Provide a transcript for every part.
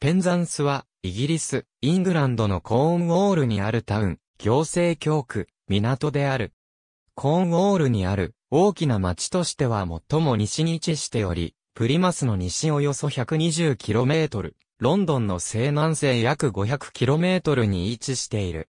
ペンザンスは、イギリス、イングランドのコーンウォールにあるタウン、行政教区、港である。コーンウォールにある、大きな町としては最も西に位置しており、プリマスの西およそ 120km、ロンドンの西南西約 500km に位置している。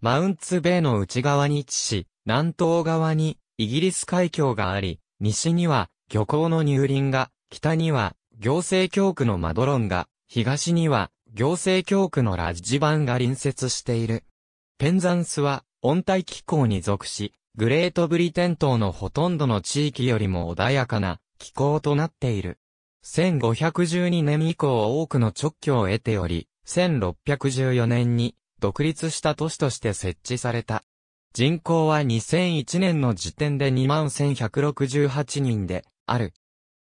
マウンツベイの内側に位置し、南東側にイギリス海峡があり、西には漁港の乳林が、北には行政教区のマドロンが、東には、行政教区のラッジバンが隣接している。ペンザンスは、温帯気候に属し、グレートブリテン島のほとんどの地域よりも穏やかな気候となっている。1512年以降多くの直居を得ており、1614年に独立した都市として設置された。人口は2001年の時点で21,168人である。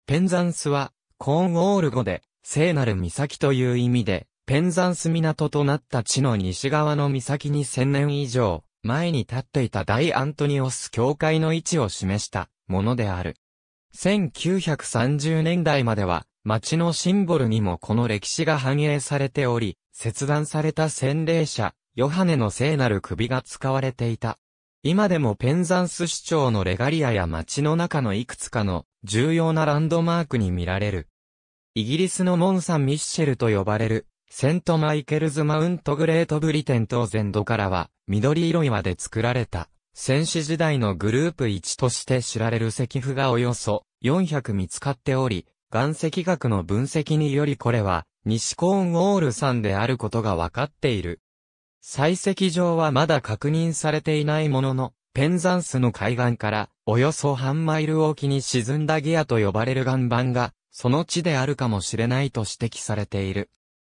ペンザンスはコーンウォール語で聖なる岬という意味で、ペンザンス港となった地の西側の岬に千年以上、前に立っていた大アントニオス教会の位置を示したものである。1930年代までは、町のシンボルにもこの歴史が反映されており、切断された洗礼者、ヨハネの聖なる首が使われていた。今でもペンザンス市長のレガリアや町の中のいくつかの重要なランドマークに見られる。イギリスのモン・サン・ミッシェルと呼ばれる、セント・マイケルズ・マウント・グレート・ブリテン東全土からは、緑色岩で作られた、戦士時代のグループ1として知られる石符がおよそ400見つかっており、岩石学の分析によりこれは、西コーンウォール山であることが分かっている。採石場はまだ確認されていないものの、ペンザンスの海岸から、およそ半マイル沖に沈んだギアと呼ばれる岩盤が、その地であるかもしれないと指摘されている。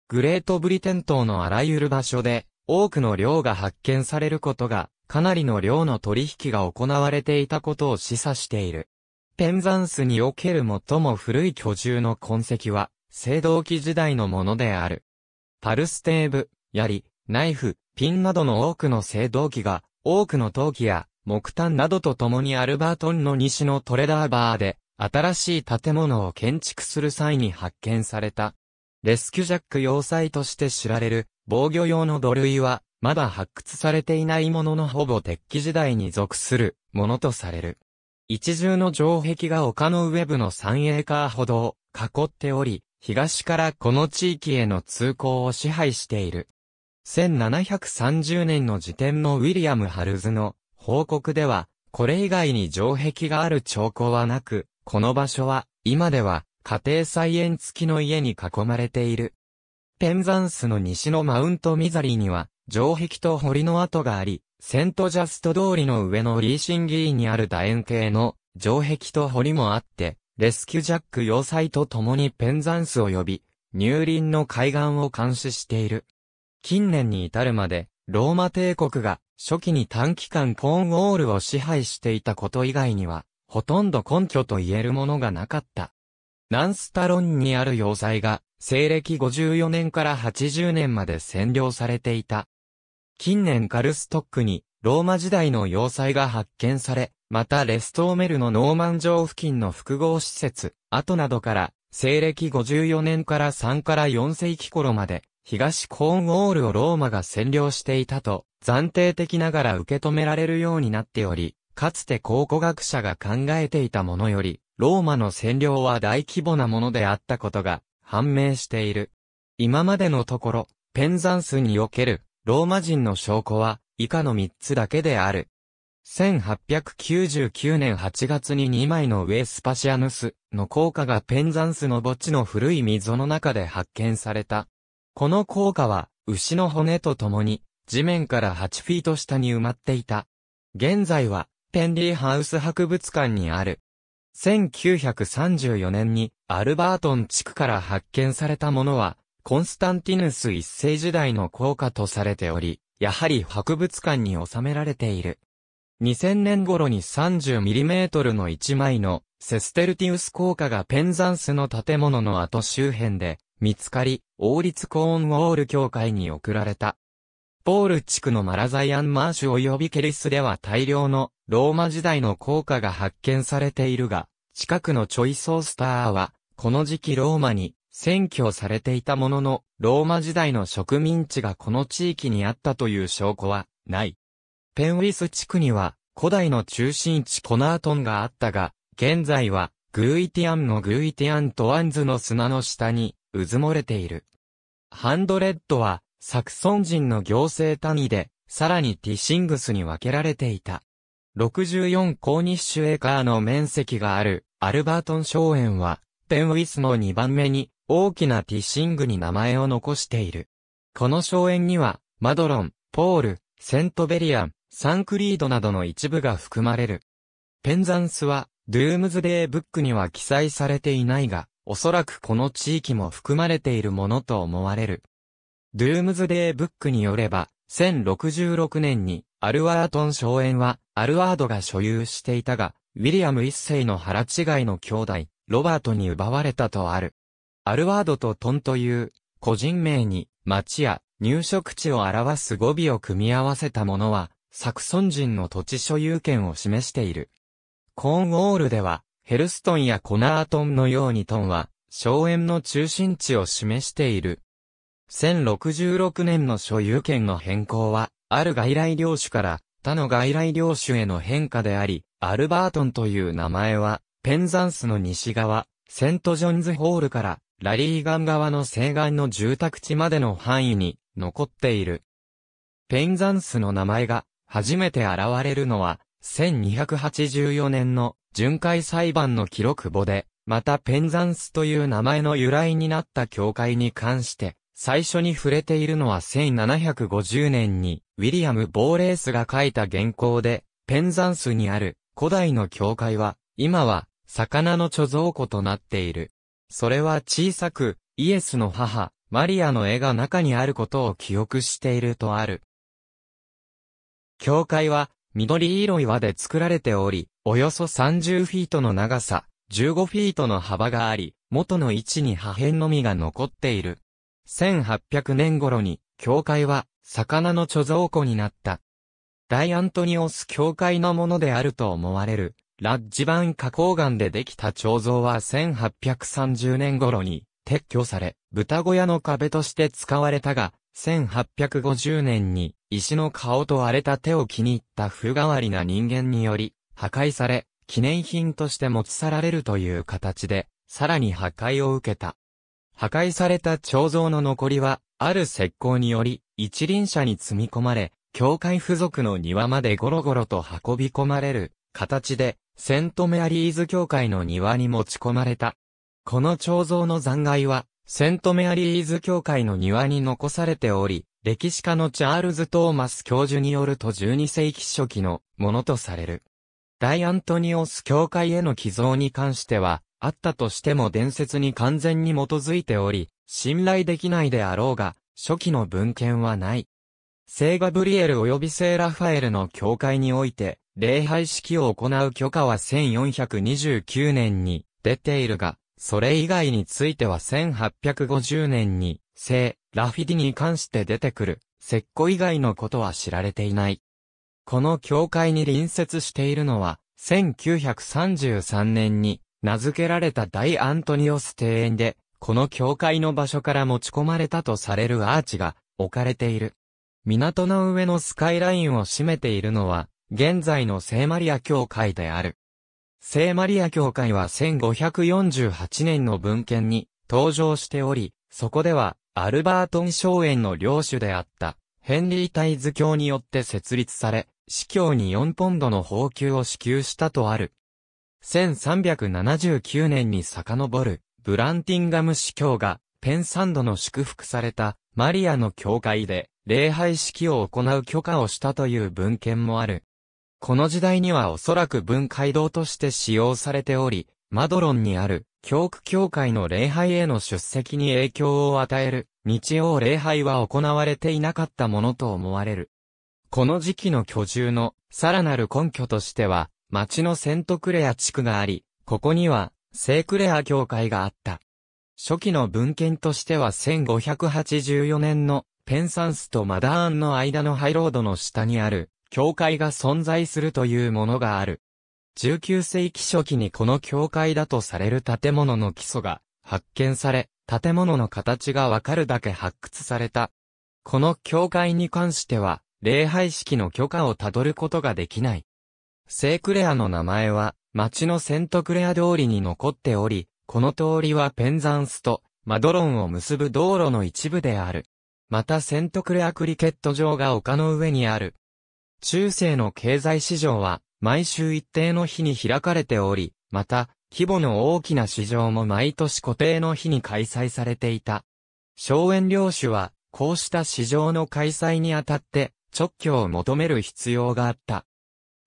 グレートブリテン島のあらゆる場所で、多くの量が発見されることが、かなりの量の取引が行われていたことを示唆している。ペンザンスにおける最も古い居住の痕跡は、青銅器時代のものである。パルステーブ、槍、ナイフ、ピンなどの多くの青銅器が、多くの陶器や木炭などと共にアルバートンの西のトレダーバーで新しい建物を建築する際に発見された。レスキュジャック要塞として知られる防御用の土塁は、まだ発掘されていないもののほぼ鉄器時代に属するものとされる。一重の城壁が丘の上部の三栄川ほどを囲っており、東からこの地域への通行を支配している。1730年の時点のウィリアム・ハルズの報告では、これ以外に城壁がある兆候はなく、この場所は、今では、家庭菜園付きの家に囲まれている。ペンザンスの西のマウントミザリーには、城壁と堀の跡があり、セントジャスト通りの上のリーシンギーにある楕円形の城壁と堀もあって、レスキュージャック要塞と共にペンザンスを呼び、入林の海岸を監視している。近年に至るまで、ローマ帝国が初期に短期間コーンウォールを支配していたこと以外には、ほとんど根拠と言えるものがなかった。ナンスタロンにある要塞が、西暦54年から80年まで占領されていた。近年カルストックに、ローマ時代の要塞が発見され、またレストーメルのノーマン城付近の複合施設、跡などから、西暦54年から3から4世紀頃まで、東コーンウォールをローマが占領していたと、暫定的ながら受け止められるようになっており、かつて考古学者が考えていたものより、ローマの占領は大規模なものであったことが判明している。今までのところ、ペンザンスにおけるローマ人の証拠は以下の3つだけである。1899年8月に2枚のウェスパシアヌスの効果がペンザンスの墓地の古い溝の中で発見された。この効果は牛の骨と共に地面から8フィート下に埋まっていた。現在はペンリーハウス博物館にある。1934年にアルバートン地区から発見されたものは、コンスタンティヌス一世時代の効果とされており、やはり博物館に収められている。2000年頃に 30mm の1枚のセステルティウス効果がペンザンスの建物の跡周辺で見つかり、王立コーンウォール協会に送られた。ポール地区のマラザイアンマーシュ及びケリスでは大量のローマ時代の効果が発見されているが、近くのチョイソースターは、この時期ローマに占拠されていたものの、ローマ時代の植民地がこの地域にあったという証拠はない。ペンウィス地区には古代の中心地コナートンがあったが、現在はグーイティアンのグーイティアントアンズの砂の下に渦漏れている。ハンドレッドはサクソン人の行政単位で、さらにティシングスに分けられていた。64コーニッシュエーカーの面積があるアルバートン荘園は、ペンウィスの2番目に大きなティシングに名前を残している。この荘園には、マドロン、ポール、セントベリアン、サンクリードなどの一部が含まれる。ペンザンスは、ドゥームズデーブックには記載されていないが、おそらくこの地域も含まれているものと思われる。ドゥームズデーブックによれば、1066年に、アルワートン荘園は、アルワードが所有していたが、ウィリアム一世の腹違いの兄弟、ロバートに奪われたとある。アルワードとトンという、個人名に、町や、入植地を表す語尾を組み合わせたものは、サクソン人の土地所有権を示している。コーンウォールでは、ヘルストンやコナートンのようにトンは、荘園の中心地を示している。1066年の所有権の変更は、ある外来領主から他の外来領主への変化であり、アルバートンという名前は、ペンザンスの西側、セントジョンズホールから、ラリーガン側の西岸の住宅地までの範囲に残っている。ペンザンスの名前が初めて現れるのは、1284年の巡回裁判の記録簿で、またペンザンスという名前の由来になった教会に関して最初に触れているのは1750年に、ウィリアム・ボーレースが書いた原稿で、ペンザンスにある古代の教会は、今は、魚の貯蔵庫となっている。それは小さく、イエスの母、マリアの絵が中にあることを記憶しているとある。教会は、緑色岩で作られており、およそ30フィートの長さ、15フィートの幅があり、元の位置に破片のみが残っている。1800年頃に、教会は、魚の貯蔵庫になった。大アントニオス教会のものであると思われる、ラッジバン花崗岩でできた貯蔵は1830年頃に撤去され、豚小屋の壁として使われたが、1850年に石の顔と荒れた手を気に入った風変わりな人間により、破壊され、記念品として持ち去られるという形で、さらに破壊を受けた。破壊された彫像の残りは、ある石膏により、一輪車に積み込まれ、教会付属の庭までゴロゴロと運び込まれる、形で、セントメアリーズ教会の庭に持ち込まれた。この彫像の残骸は、セントメアリーズ教会の庭に残されており、歴史家のチャールズ・トーマス教授によると12世紀初期のものとされる。大アントニオス教会への寄贈に関しては、あったとしても伝説に完全に基づいており、信頼できないであろうが、初期の文献はない。聖ガブリエル及び聖ラファエルの教会において、礼拝式を行う許可は1429年に出ているが、それ以外については1850年に、聖、ラフィディに関して出てくる、石膏以外のことは知られていない。この教会に隣接しているのは、1933年に名付けられた大アントニオス庭園で、この教会の場所から持ち込まれたとされるアーチが置かれている。港の上のスカイラインを占めているのは、現在の聖マリア教会である。聖マリア教会は1548年の文献に登場しており、そこでは、アルバートン荘園の領主であった、ヘンリー・タイズ教によって設立され、司教に4ポンドの宝給を支給したとある。1379年に遡る、ブランティンガム司教が、ペンサンドの祝福された、マリアの教会で、礼拝式を行う許可をしたという文献もある。この時代にはおそらく文会堂として使用されており、マドロンにある、教区教会の礼拝への出席に影響を与える、日曜礼拝は行われていなかったものと思われる。この時期の居住の、さらなる根拠としては、町のセントクレア地区があり、ここには、セイクレア教会があった。初期の文献としては1584年のペンサンスとマダーンの間のハイロードの下にある、教会が存在するというものがある。19世紀初期にこの教会だとされる建物の基礎が発見され、建物の形がわかるだけ発掘された。この教会に関しては、礼拝式の許可をたどることができない。セークレアの名前は、町のセントクレア通りに残っており、この通りはペンザンスとマドロンを結ぶ道路の一部である。またセントクレアクリケット場が丘の上にある。中世の経済市場は毎週一定の日に開かれており、また規模の大きな市場も毎年固定の日に開催されていた。荘園領主はこうした市場の開催にあたって直居を求める必要があった。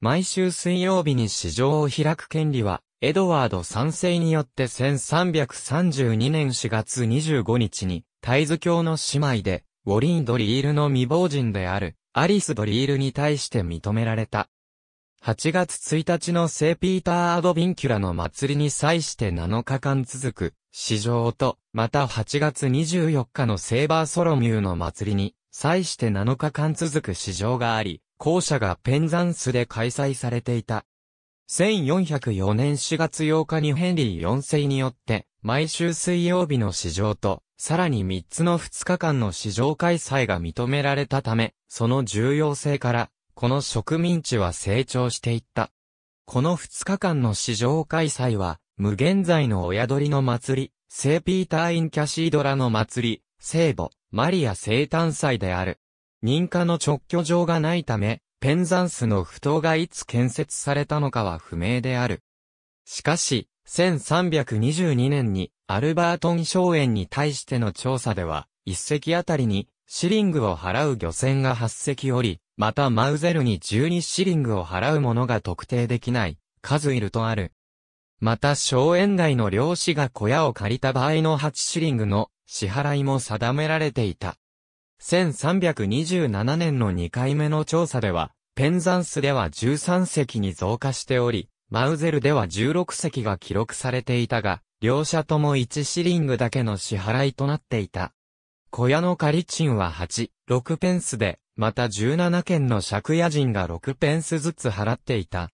毎週水曜日に市場を開く権利は、エドワード3世によって1332年4月25日に、タイズ教の姉妹で、ウォリーン・ドリールの未亡人である、アリス・ドリールに対して認められた。8月1日の聖ピーター・アドビンキュラの祭りに際して7日間続く、市場と、また8月24日のセーバーソロミューの祭りに、際して7日間続く市場があり、校舎がペンザンスで開催されていた。1404年4月8日にヘンリー4世によって、毎週水曜日の市場と、さらに3つの2日間の市場開催が認められたため、その重要性から、この植民地は成長していった。この2日間の市場開催は、無限在の親鳥の祭り、聖ピーター・イン・キャシードラの祭り、聖母、マリア生誕祭である。認可の直居場がないため、ペンザンスの不当がいつ建設されたのかは不明である。しかし、1322年にアルバートン荘園に対しての調査では、一隻あたりにシリングを払う漁船が8隻おり、またマウゼルに12シリングを払うものが特定できない数いるとある。また荘園外の漁師が小屋を借りた場合の8シリングの支払いも定められていた。1327年の2回目の調査では、ペンザンスでは13隻に増加しており、マウゼルでは16隻が記録されていたが、両者とも1シリングだけの支払いとなっていた。小屋の仮賃は8、6ペンスで、また17件の借家人が6ペンスずつ払っていた。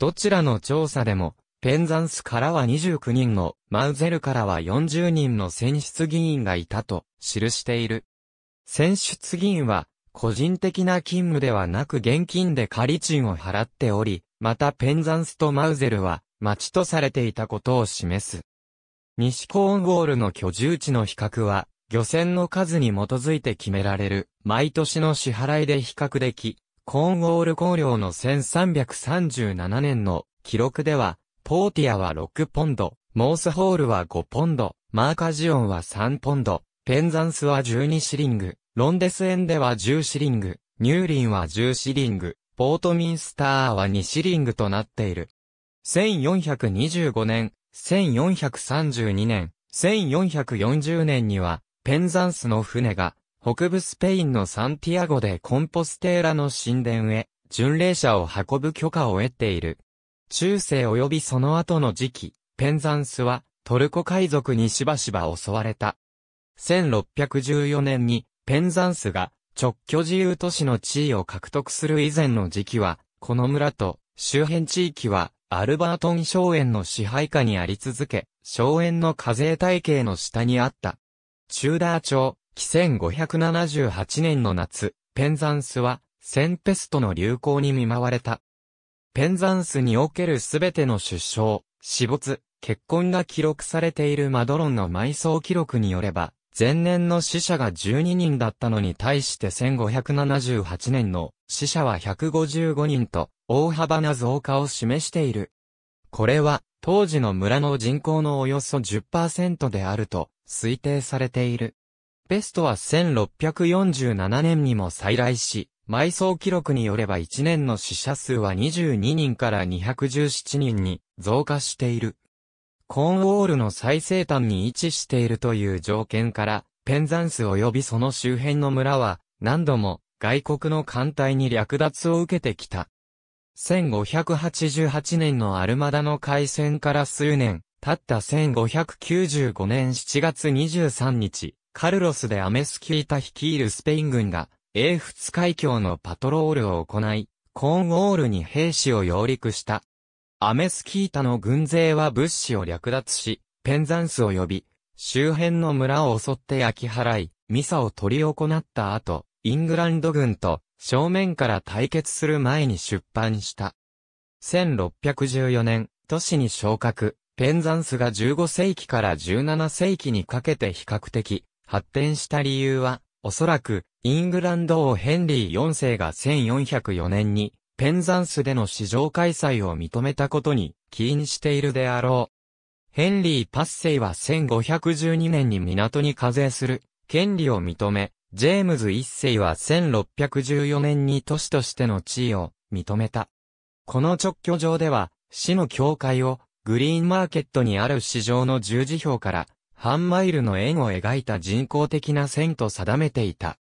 どちらの調査でも、ペンザンスからは29人の、マウゼルからは40人の選出議員がいたと記している。選出議員は、個人的な勤務ではなく現金で仮賃を払っており、またペンザンスとマウゼルは、町とされていたことを示す。西コーンウォールの居住地の比較は、漁船の数に基づいて決められる、毎年の支払いで比較でき、コーンウォール公領の1337年の記録では、ポーティアは6ポンド、モースホールは5ポンド、マーカジオンは3ポンド、ペンザンスは12シリング、ロンデス園では10シリング、ニューリンは10シリング、ポートミンスターは2シリングとなっている。1425年、1432年、1440年には、ペンザンスの船が、北部スペインのサンティアゴでコンポステーラの神殿へ、巡礼者を運ぶ許可を得ている。中世及びその後の時期、ペンザンスは、トルコ海賊にしばしば襲われた。1614年に、ペンザンスが直居自由都市の地位を獲得する以前の時期は、この村と周辺地域はアルバートン荘園の支配下にあり続け、荘園の課税体系の下にあった。チューダー町、紀1578年の夏、ペンザンスは、センペストの流行に見舞われた。ペンザンスにおけるすべての出生、死没、結婚が記録されているマドロンの埋葬記録によれば、前年の死者が12人だったのに対して1578年の死者は155人と大幅な増加を示している。これは当時の村の人口のおよそ10%であると推定されている。ペストは1647年にも再来し、埋葬記録によれば1年の死者数は22人から217人に増加している。コーンウォールの最西端に位置しているという条件から、ペンザンス及びその周辺の村は、何度も外国の艦隊に略奪を受けてきた。1588年のアルマダの海戦から数年、たった1595年7月23日、カルロス・でアメスキータ率いるスペイン軍が、英仏海峡のパトロールを行い、コーンウォールに兵士を揚陸した。アメスキータの軍勢は物資を略奪し、ペンザンスを呼び、周辺の村を襲って焼き払い、ミサを取り行った後、イングランド軍と正面から対決する前に出版した。1614年、都市に昇格、ペンザンスが15世紀から17世紀にかけて比較的発展した理由は、おそらくイングランド王ヘンリー4世が1404年にペンザンスでの市場開催を認めたことに起因しているであろう。ヘンリー・パッセイは1512年に港に課税する権利を認め、ジェームズ一世は1614年に都市としての地位を認めた。この直居上では、市の境界をグリーンマーケットにある市場の十字表から半マイルの円を描いた人工的な線と定めていた。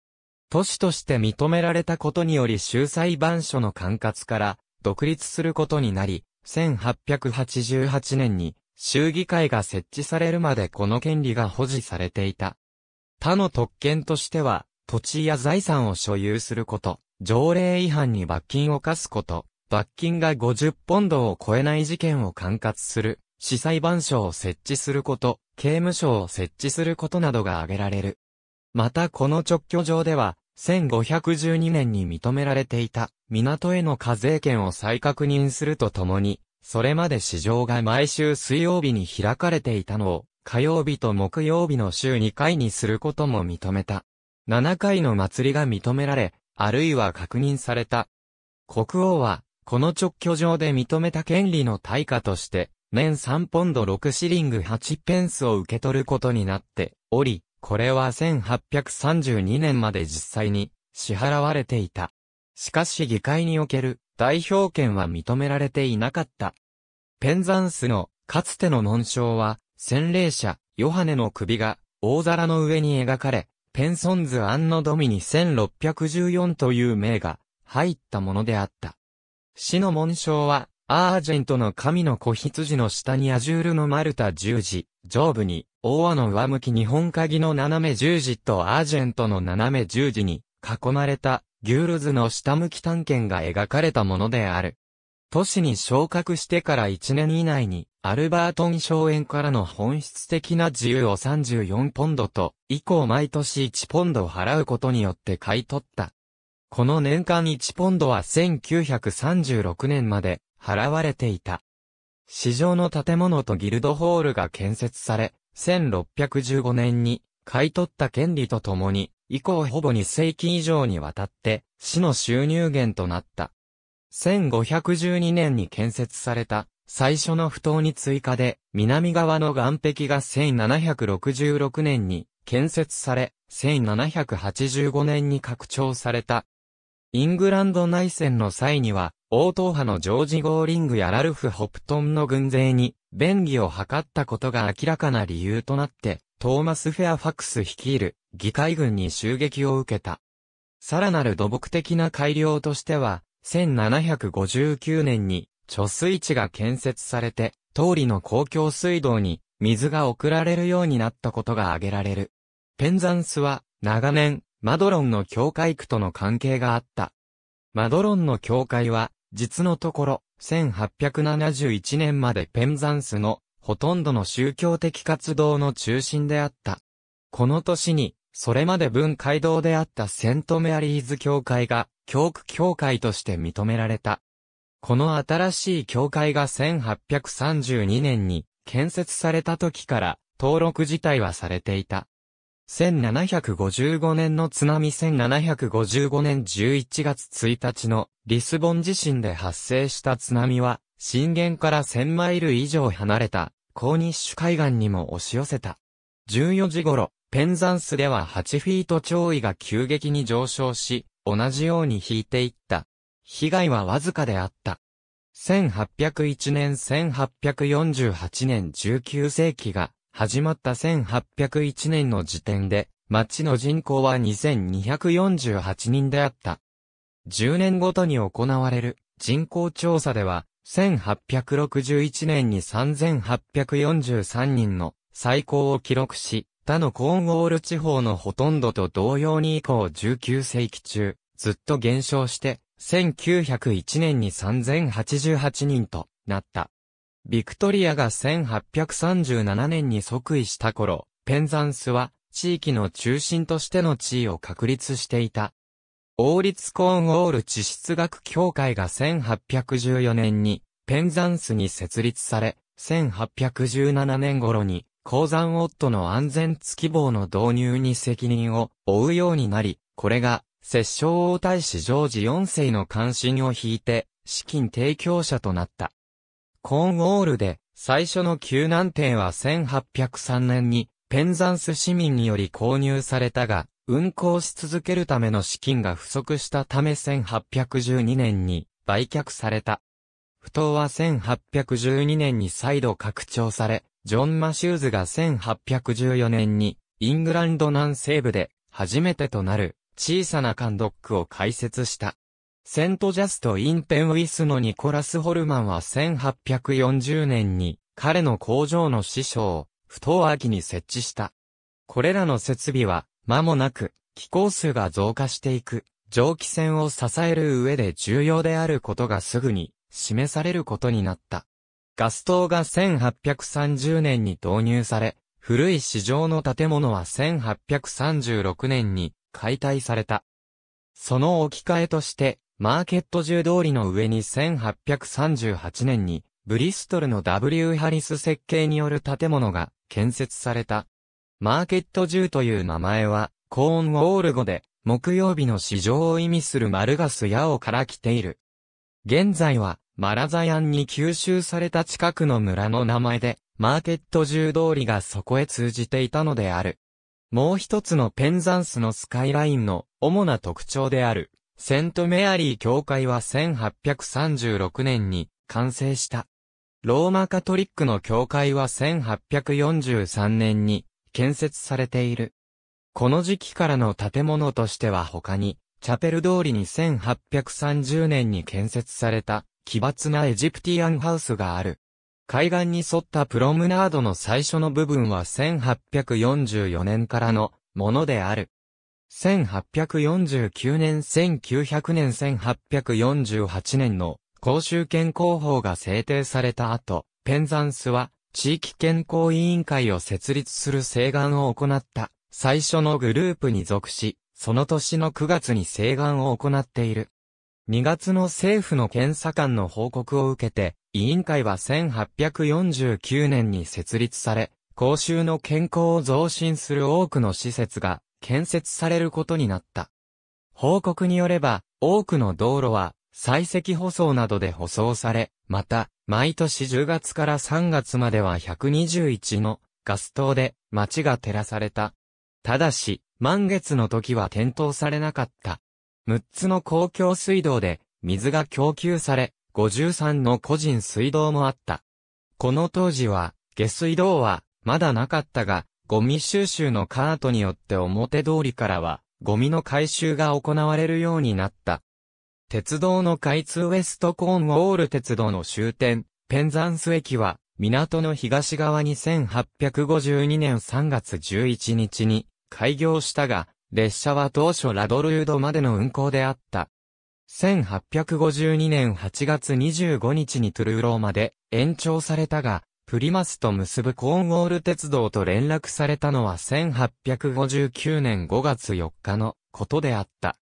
都市として認められたことにより州裁判所の管轄から独立することになり、1888年に州議会が設置されるまでこの権利が保持されていた。他の特権としては、土地や財産を所有すること、条例違反に罰金を課すこと、罰金が50ポンドを超えない事件を管轄する、市裁判所を設置すること、刑務所を設置することなどが挙げられる。またこの直居上では、1512年に認められていた港への課税権を再確認するとともに、それまで市場が毎週水曜日に開かれていたのを、火曜日と木曜日の週2回にすることも認めた。7回の祭りが認められ、あるいは確認された。国王は、この直居上で認めた権利の対価として、年3ポンド6シリング8ペンスを受け取ることになっており、これは1832年まで実際に支払われていた。しかし議会における代表権は認められていなかった。ペンザンスのかつての紋章は、洗礼者、ヨハネの首が大皿の上に描かれ、ペンソンズ・アンノ・ドミニ1614という名が入ったものであった。死の紋章はアージェントの神の子羊の下にアジュールの丸太十字、上部に、大和の上向き日本鍵の斜め十字とアージェントの斜め十字に、囲まれた、ギュールズの下向き探検が描かれたものである。都市に昇格してから1年以内に、アルバートン荘園からの本質的な自由を34ポンドと、以降毎年1ポンドを払うことによって買い取った。この年間1ポンドは1936年まで、払われていた。市場の建物とギルドホールが建設され、1615年に買い取った権利とともに、以降ほぼ2世紀以上にわたって、市の収入源となった。1512年に建設された、最初の不当に追加で、南側の岸壁が1766年に建設され、1785年に拡張された。イングランド内戦の際には、王答派のジョージ・ゴーリングやラルフ・ホプトンの軍勢に、便宜を図ったことが明らかな理由となって、トーマス・フェアファクス率いる議会軍に襲撃を受けた。さらなる土木的な改良としては、1759年に貯水池が建設されて、通りの公共水道に水が送られるようになったことが挙げられる。ペンザンスは長年マドロンの教会区との関係があった。マドロンの教会は実のところ、1871年までペンザンスのほとんどの宗教的活動の中心であった。この年に、それまで文会堂であったセントメアリーズ教会が、教区教会として認められた。この新しい教会が1832年に建設された時から登録自体はされていた。1755年の津波1755年11月1日のリスボン地震で発生した津波は、震源から1000マイル以上離れた、高日種海岸にも押し寄せた。14時頃、ペンザンスでは8フィート潮位が急激に上昇し、同じように引いていった。被害はわずかであった。1801年1848年19世紀が始まった1801年の時点で、町の人口は2248人であった。10年ごとに行われる人口調査では、1861年に3843人の最高を記録し、他のコーンウォール地方のほとんどと同様に以降19世紀中、ずっと減少して、1901年に3088人となった。ビクトリアが1837年に即位した頃、ペンザンスは地域の中心としての地位を確立していた。王立コーンウォール地質学協会が1814年にペンザンスに設立され、1817年頃に鉱山オットの安全付き棒の導入に責任を負うようになり、これが摂政王太子ジョージ4世の関心を引いて資金提供者となった。コーンウォールで最初の救難艇は1803年にペンザンス市民により購入されたが、運航し続けるための資金が不足したため1812年に売却された。不当は1812年に再度拡張され、ジョン・マシューズが1814年にイングランド南西部で初めてとなる小さなンドックを開設した。セントジャスト・イン・ペンウィスのニコラス・ホルマンは1840年に彼の工場の師匠、不当秋に設置した。これらの設備は間もなく気候数が増加していく蒸気船を支える上で重要であることがすぐに示されることになった。ガス灯が1830年に導入され、古い市場の建物は1836年に解体された。その置き換えとして、マーケット中通りの上に1838年に、ブリストルの W. ハリス設計による建物が建設された。マーケット銃という名前は、コーンウォール語で、木曜日の市場を意味するマルガスヤオから来ている。現在は、マラザヤンに吸収された近くの村の名前で、マーケット銃通りがそこへ通じていたのである。もう一つのペンザンスのスカイラインの主な特徴であるセントメアリー教会は1836年に完成した。ローマカトリックの教会は1843年に建設されている。この時期からの建物としては他に、チャペル通りに1830年に建設された奇抜なエジプティアンハウスがある。海岸に沿ったプロムナードの最初の部分は1844年からのものである。1849年1900年1848年の公衆健康法が制定された後、ペンザンスは地域健康委員会を設立する請願を行った最初のグループに属し、その年の9月に請願を行っている。2月の政府の検査官の報告を受けて、委員会は1849年に設立され、公衆の健康を増進する多くの施設が建設されることになった。報告によれば、多くの道路は、採石舗装などで舗装され、また、毎年10月から3月までは121のガス灯で街が照らされた。ただし、満月の時は点灯されなかった。6つの公共水道で水が供給され、53の個人水道もあった。この当時は、下水道はまだなかったが、ゴミ収集のカートによって表通りからは、ゴミの回収が行われるようになった。鉄道の開通ウェストコーンウォール鉄道の終点、ペンザンス駅は、港の東側に1852年3月11日に開業したが、列車は当初ラドルードまでの運行であった。1852年8月25日にトゥルーローまで延長されたが、プリマスと結ぶコーンウォール鉄道と連絡されたのは1859年5月4日のことであった。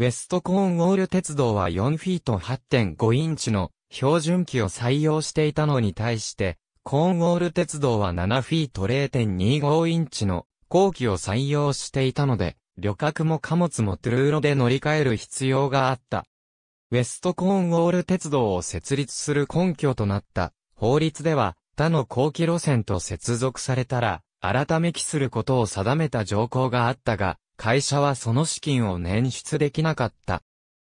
ウェストコーンウォール鉄道は4フィート8.5インチの標準機を採用していたのに対して、コーンウォール鉄道は7フィート0.25インチの後期を採用していたので、旅客も貨物もトゥルーロで乗り換える必要があった。ウェストコーンウォール鉄道を設立する根拠となった法律では、他の後期路線と接続されたら、改め期することを定めた条項があったが、会社はその資金を捻出できなかった。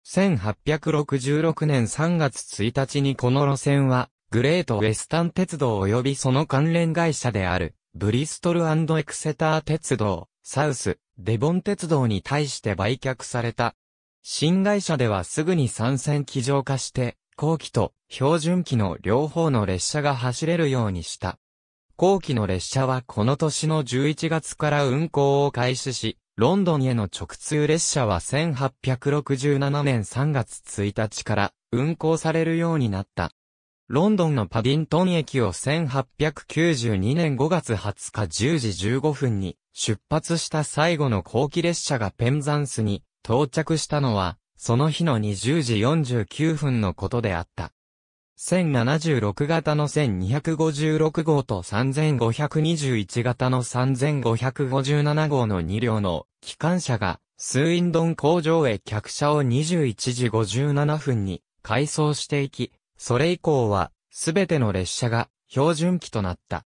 1866年3月1日にこの路線は、グレートウェスタン鉄道及びその関連会社である、ブリストルエクセター鉄道、サウス、デボン鉄道に対して売却された。新会社ではすぐに参戦機上化して、後期と標準期の両方の列車が走れるようにした。後期の列車はこの年の11月から運行を開始し、ロンドンへの直通列車は1867年3月1日から運行されるようになった。ロンドンのパディントン駅を1892年5月20日10時15分に出発した最後の後期列車がペンザンスに到着したのはその日の20時49分のことであった。1076型の1256号と3521型の3557号の2両の機関車がスーインドン工場へ客車を21時57分に改装していき、それ以降はすべての列車が標準機となった。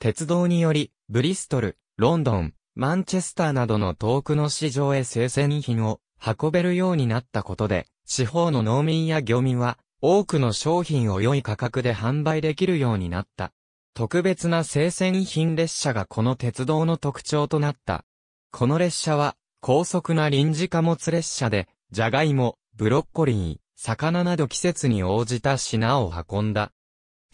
鉄道によりブリストル、ロンドン、マンチェスターなどの遠くの市場へ生鮮品を運べるようになったことで、地方の農民や漁民は、多くの商品を良い価格で販売できるようになった。特別な生鮮品列車がこの鉄道の特徴となった。この列車は、高速な臨時貨物列車で、じゃがいも、ブロッコリー、魚など季節に応じた品を運んだ。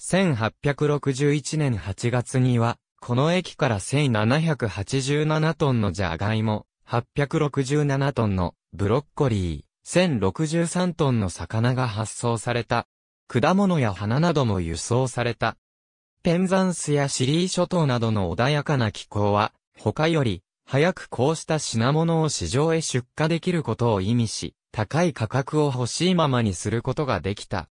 1861年8月には、この駅から1787トンのじゃがいも、867トンのブロッコリー、1063トンの魚が発送された。果物や花なども輸送された。ペンザンスやシリー諸島などの穏やかな気候は、他より、早くこうした品物を市場へ出荷できることを意味し、高い価格を欲しいままにすることができた。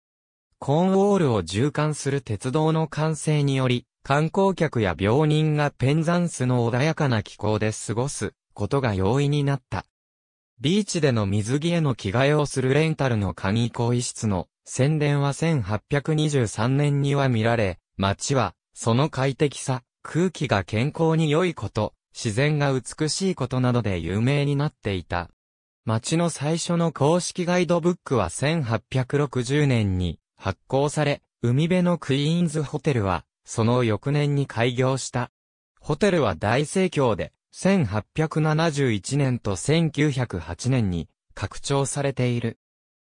コーンウォールを縦貫する鉄道の完成により、観光客や病人がペンザンスの穏やかな気候で過ごすことが容易になった。ビーチでの水着への着替えをするレンタルの簡易更衣室の宣伝は1823年には見られ、街は、その快適さ、空気が健康に良いこと、自然が美しいことなどで有名になっていた。街の最初の公式ガイドブックは1860年に発行され、海辺のクイーンズホテルは、その翌年に開業した。ホテルは大盛況で、1871年と1908年に拡張されている。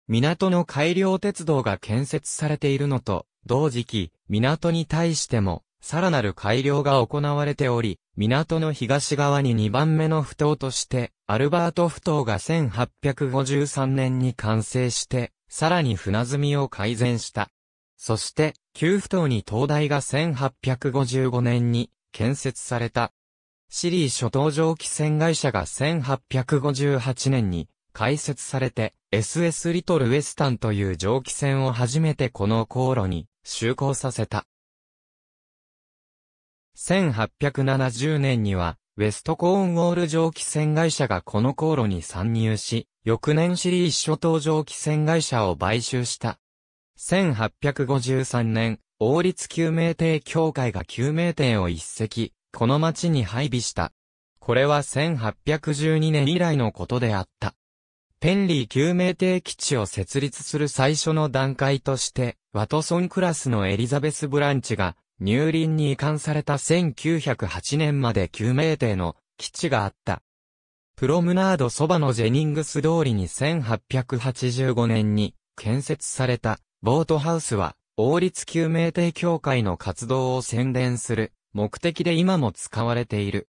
港の改良鉄道が建設されているのと、同時期、港に対しても、さらなる改良が行われており、港の東側に2番目の不頭として、アルバート不頭が1853年に完成して、さらに船積みを改善した。そして、旧不頭に灯台が1855年に建設された。シリー諸島蒸気船会社が1858年に開設されて、SS リトルウェスタンという蒸気船を初めてこの航路に就航させた。1870年には、ウェストコーンウォール蒸気船会社がこの航路に参入し、翌年シリー諸島蒸気船会社を買収した。1853年、王立救命艇協会が救命艇を一隻、この町に配備した。これは1812年以来のことであった。ペンリー救命艇基地を設立する最初の段階として、ワトソンクラスのエリザベス・ブランチが入林に移管された1908年まで救命艇の基地があった。プロムナードそばのジェニングス通りに1885年に建設されたボートハウスは王立救命艇協会の活動を宣伝する目的で今も使われている。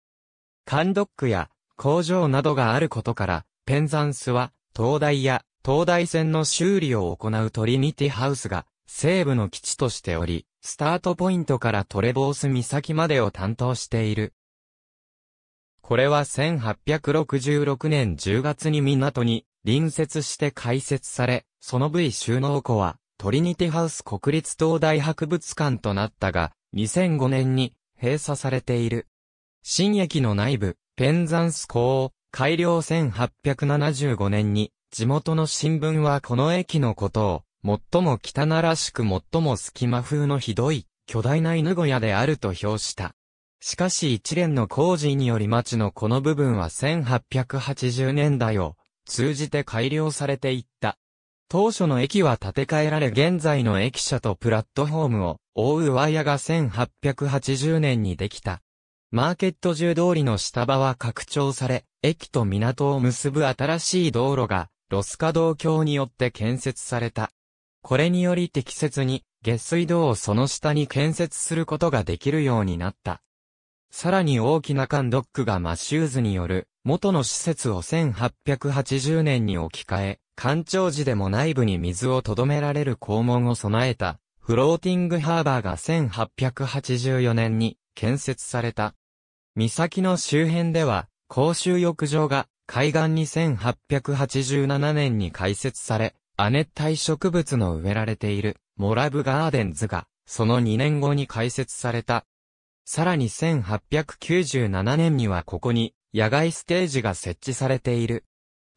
缶ドックや工場などがあることから、ペンザンスは、東大や東大線の修理を行うトリニティハウスが西部の基地としており、スタートポイントからトレボース岬までを担当している。これは1866年10月に港に隣接して開設され、その部位収納庫はトリニティハウス国立東大博物館となったが、2005年に閉鎖されている。新駅の内部、ペンザンス港、改良1875年に、地元の新聞はこの駅のことを、最も汚らしく最も隙間風のひどい、巨大な犬小屋であると評した。しかし一連の工事により町のこの部分は1880年代を通じて改良されていった。当初の駅は建て替えられ現在の駅舎とプラットフォームを覆うワイヤが1880年にできた。マーケット中通りの下場は拡張され、駅と港を結ぶ新しい道路がロスカ道橋によって建設された。これにより適切に下水道をその下に建設することができるようになった。さらに大きな間ドックがマシューズによる元の施設を1880年に置き換え、干潮時でも内部に水を留められる肛門を備えた、フローティングハーバーが1884年に建設された。岬の周辺では、公衆浴場が海岸に1887年に開設され、亜熱帯植物の植えられているモラブガーデンズが、その2年後に開設された。さらに1897年にはここに野外ステージが設置されている。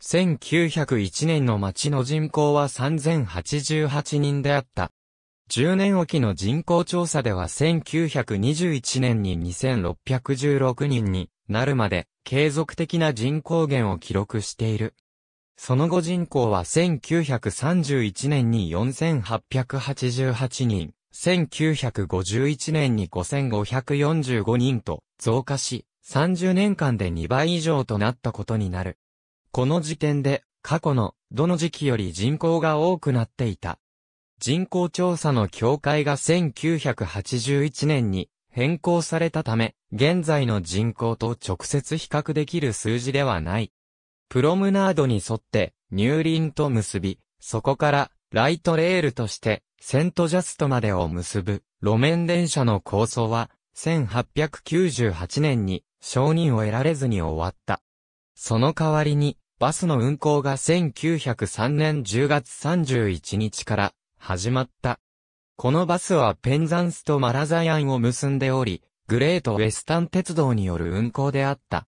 1901年の町の人口は3088人であった。10年おきの人口調査では1921年に2616人になるまで継続的な人口減を記録している。その後人口は1931年に4888人、1951年に5545人と増加し、30年間で2倍以上となったことになる。この時点で、過去の、どの時期より人口が多くなっていた。人口調査の協会が1981年に変更されたため、現在の人口と直接比較できる数字ではない。プロムナードに沿って入林と結び、そこからライトレールとしてセントジャストまでを結ぶ路面電車の構想は1898年に承認を得られずに終わった。その代わりにバスの運行が1903年10月31日から始まった。このバスはペンザンスとマラザヤンを結んでおり、グレートウェスタン鉄道による運行であった。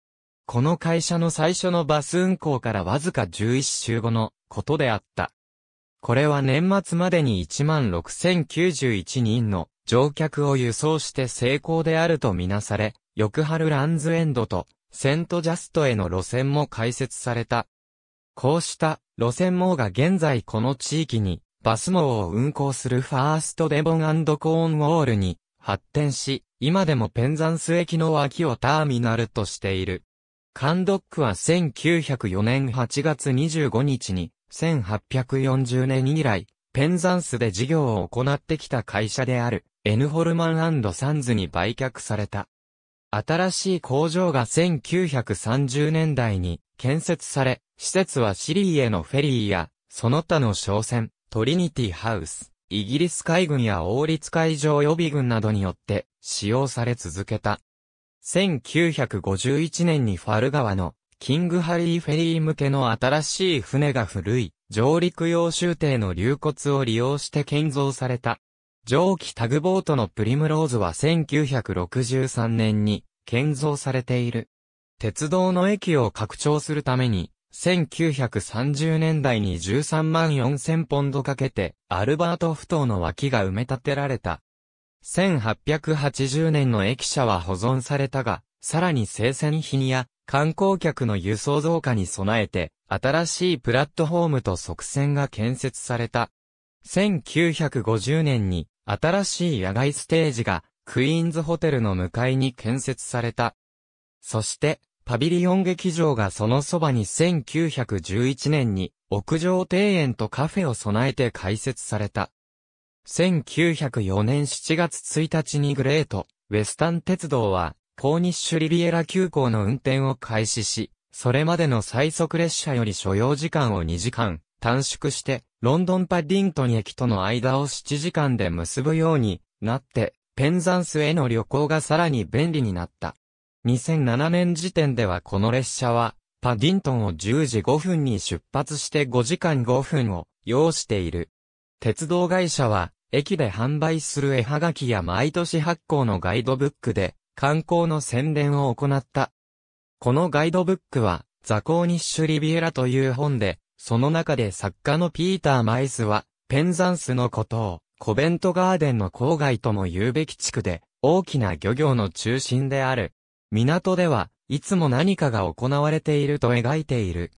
この会社の最初のバス運行からわずか11週後のことであった。これは年末までに16,091人の乗客を輸送して成功であるとみなされ、翌春ランズエンドとセントジャストへの路線も開設された。こうした路線網が現在この地域にバス網を運行するファーストデボンコーンウォールに発展し、今でもペンザンス駅の脇をターミナルとしている。カンドックは1904年8月25日に、1840年以来、ペンザンスで事業を行ってきた会社である、エヌホルマンサンズに売却された。新しい工場が1930年代に建設され、施設はシリーへのフェリーや、その他の商船、トリニティハウス、イギリス海軍や王立海上予備軍などによって使用され続けた。1951年にファル川のキングハリーフェリー向けの新しい船が古い上陸用終艇の流骨を利用して建造された。蒸気タグボートのプリムローズは1963年に建造されている。鉄道の駅を拡張するために、1930年代に13万4000ポンドかけて、アルバート埠頭の脇が埋め立てられた。1880年の駅舎は保存されたが、さらに生鮮品や観光客の輸送増加に備えて、新しいプラットフォームと側線が建設された。1950年に新しい野外ステージが、クイーンズホテルの向かいに建設された。そして、パビリオン劇場がそのそばに1911年に屋上庭園とカフェを備えて開設された。1904年7月1日にグレート、ウェスタン鉄道は、ポーニッシュリビエラ急行の運転を開始し、それまでの最速列車より所要時間を2時間短縮して、ロンドンパディントン駅との間を7時間で結ぶようになって、ペンザンスへの旅行がさらに便利になった。2007年時点ではこの列車は、パディントンを10時5分に出発して5時間5分を要している。鉄道会社は、駅で販売する絵はがきや毎年発行のガイドブックで、観光の宣伝を行った。このガイドブックは、ザコーニッシュリビエラという本で、その中で作家のピーター・マイスは、ペンザンスのことを、コベントガーデンの郊外とも言うべき地区で、大きな漁業の中心である。港では、いつも何かが行われていると描いている。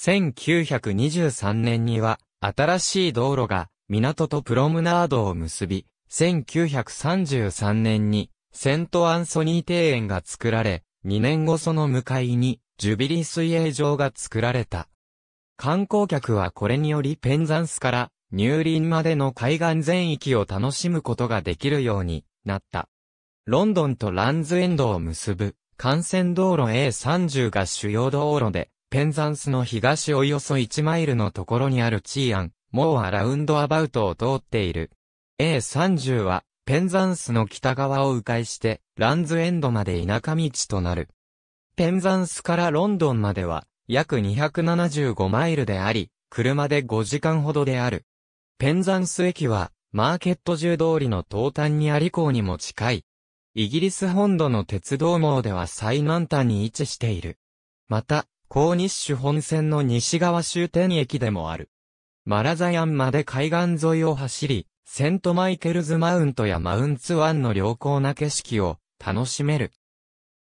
1923年には、新しい道路が、港とプロムナードを結び、1933年に、セントアンソニー庭園が作られ、2年後その向かいに、ジュビリー水泳場が作られた。観光客はこれによりペンザンスから入林までの海岸全域を楽しむことができるようになった。ロンドンとランズエンドを結ぶ幹線道路 A30 が主要道路で、ペンザンスの東およそ1マイルのところにあるチーアン、モーアラウンドアバウトを通っている。A30 は、ペンザンスの北側を迂回して、ランズエンドまで田舎道となる。ペンザンスからロンドンまでは、約275マイルであり、車で5時間ほどである。ペンザンス駅は、マーケット中通りの東端にあり港にも近い。イギリス本土の鉄道網では最南端に位置している。また、高日主本線の西側終点駅でもある。マラザヤンまで海岸沿いを走り、セントマイケルズマウントやマウンツワンの良好な景色を楽しめる。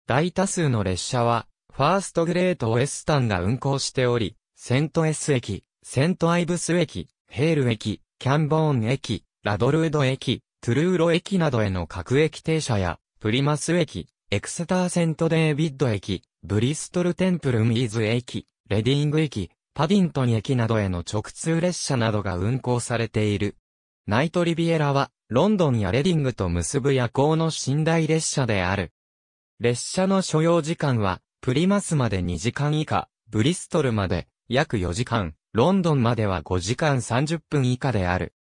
大多数の列車はファーストグレートウェスタンが運行しており、セントエス駅、セントアイブス駅、ヘール駅、キャンボーン駅、ラドルード駅、トゥルーロ駅などへの各駅停車や、プリマス駅、エクセターセントデービッド駅、ブリストルテンプルミーズ駅、レディング駅、パディントン駅などへの直通列車などが運行されている。ナイトリビエラは、ロンドンやレディングと結ぶ夜行の寝台列車である。列車の所要時間は、プリマスまで2時間以下、ブリストルまで約4時間、ロンドンまでは5時間30分以下である。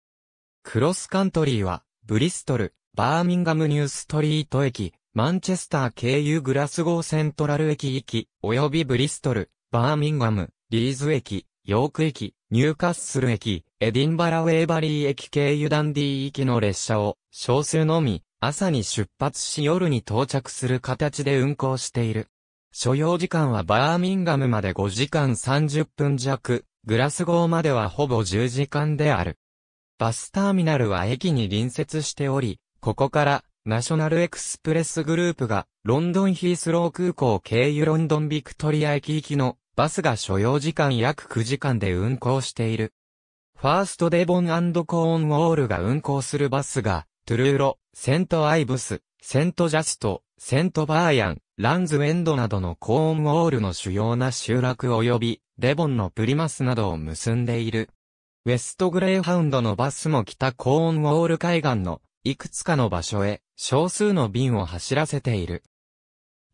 クロスカントリーは、ブリストル、バーミンガムニューストリート駅、マンチェスター経由グラスゴーセントラル駅行き、及びブリストル、バーミンガム、リーズ駅、ヨーク駅、ニューカッスル駅、エディンバラウェーバリー駅経由ダンディー行きの列車を、少数のみ、朝に出発し夜に到着する形で運行している。所要時間はバーミンガムまで5時間30分弱、グラスゴーまではほぼ10時間である。バスターミナルは駅に隣接しており、ここからナショナルエクスプレスグループがロンドンヒースロー空港経由ロンドンビクトリア駅行きのバスが所要時間約9時間で運行している。ファーストデボンコーンウォールが運行するバスが、トゥルーロ、セントアイブス、セントジャスト、セントバーヤン、ランズエンドなどのコーンウォールの主要な集落及び、デボンのプリマスなどを結んでいる。ウェストグレーハウンドのバスも北コーンウォール海岸のいくつかの場所へ少数の便を走らせている。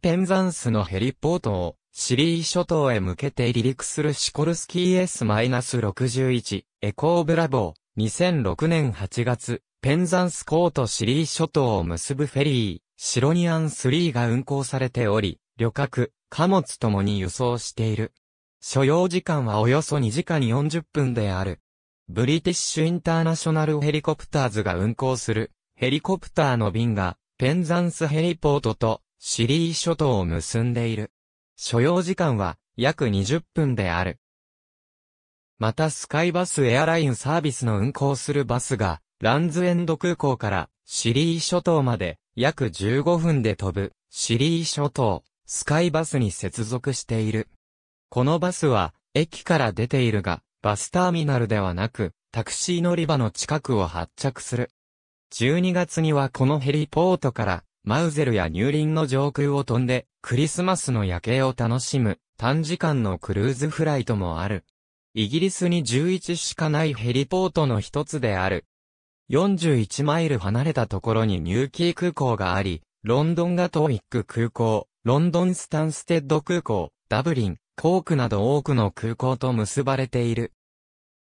ペンザンスのヘリポートをシリー諸島へ向けて離陸するシコルスキー S-61 エコーブラボー2006年8月ペンザンスコートシリー諸島を結ぶフェリーシロニアン3が運行されており、旅客、貨物ともに輸送している。所要時間はおよそ2時間40分である。ブリティッシュインターナショナルヘリコプターズが運行するヘリコプターの便がペンザンスヘリポートとシリー諸島を結んでいる。所要時間は約20分である。またスカイバスエアラインサービスの運行するバスがランズエンド空港からシリー諸島まで約15分で飛ぶ、シリー諸島、スカイバスに接続している。このバスは、駅から出ているが、バスターミナルではなく、タクシー乗り場の近くを発着する。12月にはこのヘリポートから、マウゼルやニューリンの上空を飛んで、クリスマスの夜景を楽しむ、短時間のクルーズフライトもある。イギリスに11しかないヘリポートの一つである、41マイル離れたところにニューキー空港があり、ロンドンガトウィック空港、ロンドンスタンステッド空港、ダブリン、コークなど多くの空港と結ばれている。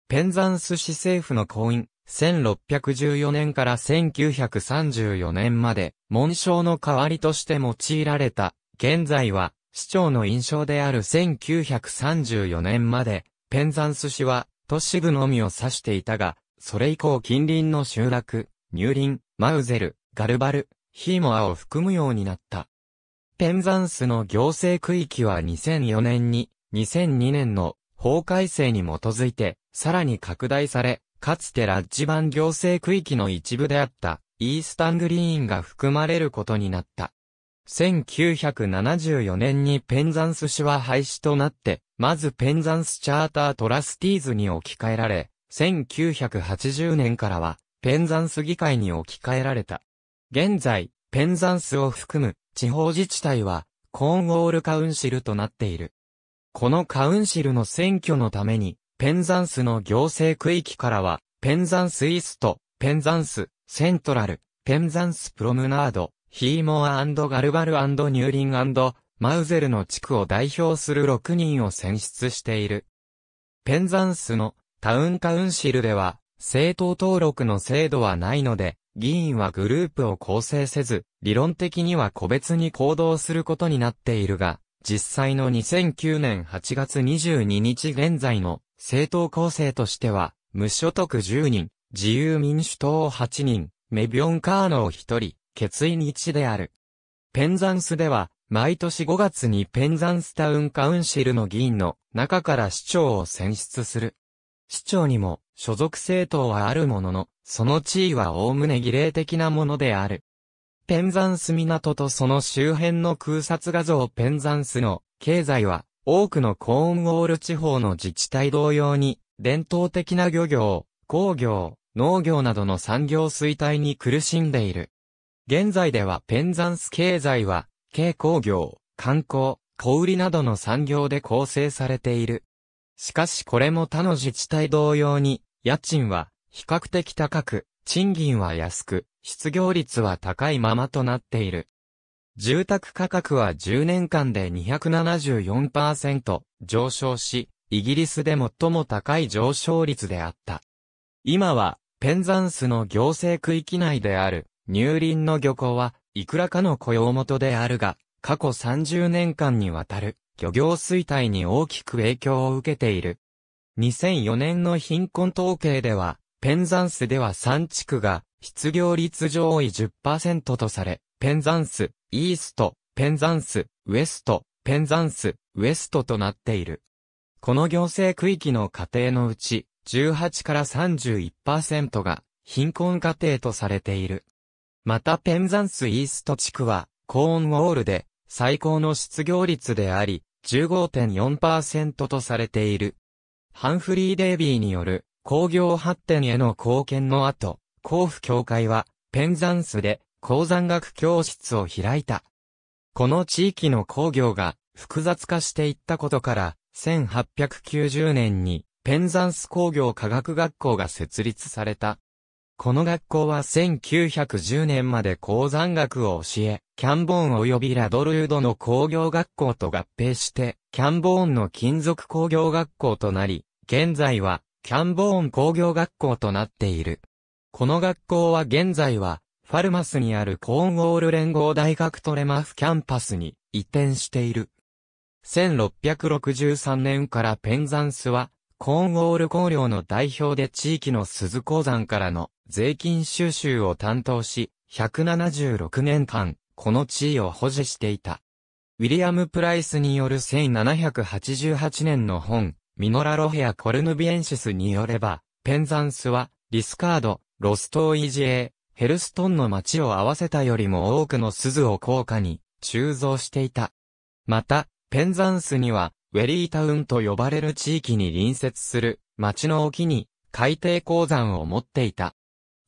ペンザンス市政府の婚姻、1614年から1934年まで、紋章の代わりとして用いられた、現在は、市長の印象である1934年まで、ペンザンス市は、都市部のみを指していたが、それ以降近隣の集落、乳林、マウゼル、ガルバル、ヒーモアを含むようになった。ペンザンスの行政区域は2004年に、2002年の法改正に基づいて、さらに拡大され、かつてラッジ版行政区域の一部であった、イースタングリーンが含まれることになった。1974年にペンザンス市は廃止となって、まずペンザンスチャータートラスティーズに置き換えられ、1980年からは、ペンザンス議会に置き換えられた。現在、ペンザンスを含む地方自治体は、コーンウォールカウンシルとなっている。このカウンシルの選挙のために、ペンザンスの行政区域からは、ペンザンスイースト、ペンザンス、セントラル、ペンザンスプロムナード、ヒーモアガルバルニューリンマウゼルの地区を代表する6人を選出している。ペンザンスのタウンカウンシルでは、政党登録の制度はないので、議員はグループを構成せず、理論的には個別に行動することになっているが、実際の2009年8月22日現在の政党構成としては、無所得10人、自由民主党8人、メビョンカーノー1人、決意日である。ペンザンスでは、毎年5月にペンザンスタウンカウンシルの議員の中から市長を選出する。市長にも所属政党はあるものの、その地位は概ね儀礼的なものである。ペンザンス港とその周辺の空撮画像ペンザンスの経済は多くのコーンウォール地方の自治体同様に伝統的な漁業、工業、農業などの産業衰退に苦しんでいる。現在ではペンザンス経済は、軽工業、観光、小売などの産業で構成されている。しかしこれも他の自治体同様に、家賃は比較的高く、賃金は安く、失業率は高いままとなっている。住宅価格は10年間で274%上昇し、イギリスで最も高い上昇率であった。今は、ペンザンスの行政区域内である、入林の漁港は、いくらかの雇用元であるが、過去30年間にわたる、漁業衰退に大きく影響を受けている。2004年の貧困統計では、ペンザンスでは3地区が失業率上位10%とされ、ペンザンス、イースト、ペンザンス、ウエスト、ペンザンス、ウエストとなっている。この行政区域の家庭のうち、18から31%が貧困家庭とされている。またペンザンスイースト地区は、コーンウォールで最高の失業率であり、15.4%とされている。ハンフリー・デイビーによる工業発展への貢献の後、甲府協会はペンザンスで鉱山学教室を開いた。この地域の工業が複雑化していったことから、1890年にペンザンス工業科学学校が設立された。この学校は1910年まで鉱山学を教え、キャンボーン及びラドルードの工業学校と合併して、キャンボーンの金属工業学校となり、現在は、キャンボーン工業学校となっている。この学校は現在は、ファルマスにあるコーンウォール連合大学トレマフキャンパスに移転している。1663年からペンザンスは、コーンウォール工業の代表で地域の鈴鉱山からの税金収集を担当し、176年間、この地位を保持していた。ウィリアム・プライスによる1788年の本、ミノラ・ロヘア・コルヌビエンシスによれば、ペンザンスは、リスカード、ロスト・イジエー、ヘルストンの町を合わせたよりも多くの鈴を高価に、鋳造していた。また、ペンザンスには、ウェリータウンと呼ばれる地域に隣接する、町の沖に、海底鉱山を持っていた。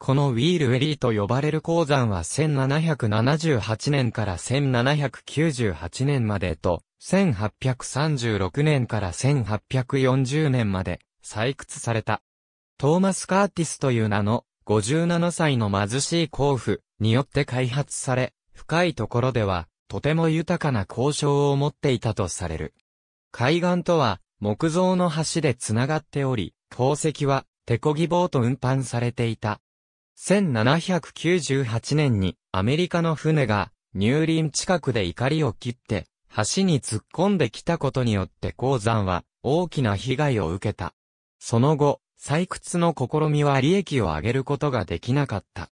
このウィールウェリーと呼ばれる鉱山は1778年から1798年までと、1836年から1840年まで採掘された。トーマス・カーティスという名の57歳の貧しい鉱夫によって開発され、深いところではとても豊かな交渉を持っていたとされる。海岸とは木造の橋でつながっており、鉱石は手漕ぎ棒と運搬されていた。1798年にアメリカの船が入林近くで怒りを切って橋に突っ込んできたことによって鉱山は大きな被害を受けた。その後、採掘の試みは利益を上げることができなかった。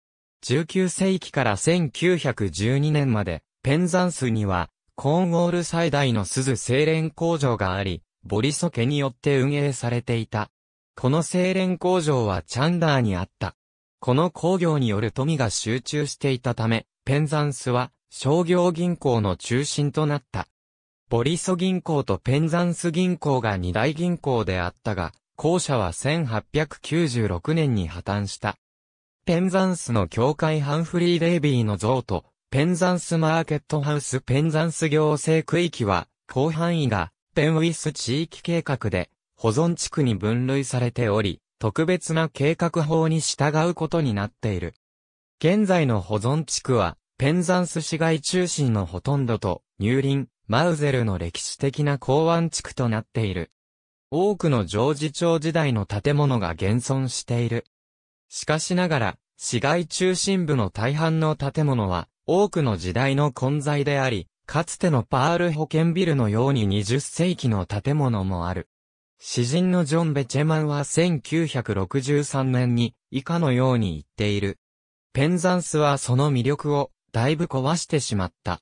19世紀から1912年までペンザンスにはコーンウォール最大の鈴精錬工場があり、ボリソ家によって運営されていた。この精錬工場はチャンダーにあった。この工業による富が集中していたため、ペンザンスは商業銀行の中心となった。ボリソ銀行とペンザンス銀行が二大銀行であったが、後者は1896年に破綻した。ペンザンスの教会ハンフリー・レイビーの像と、ペンザンスマーケットハウスペンザンス行政区域は、広範囲が、ペンウィス地域計画で、保存地区に分類されており、特別な計画法に従うことになっている。現在の保存地区は、ペンザンス市街中心のほとんどと、ニューリン、マウゼルの歴史的な港湾地区となっている。多くのジョージ時代の建物が現存している。しかしながら、市街中心部の大半の建物は、多くの時代の混在であり、かつてのパール保険ビルのように20世紀の建物もある。詩人のジョン・ベチェマンは1963年に以下のように言っている。ペンザンスはその魅力をだいぶ壊してしまった。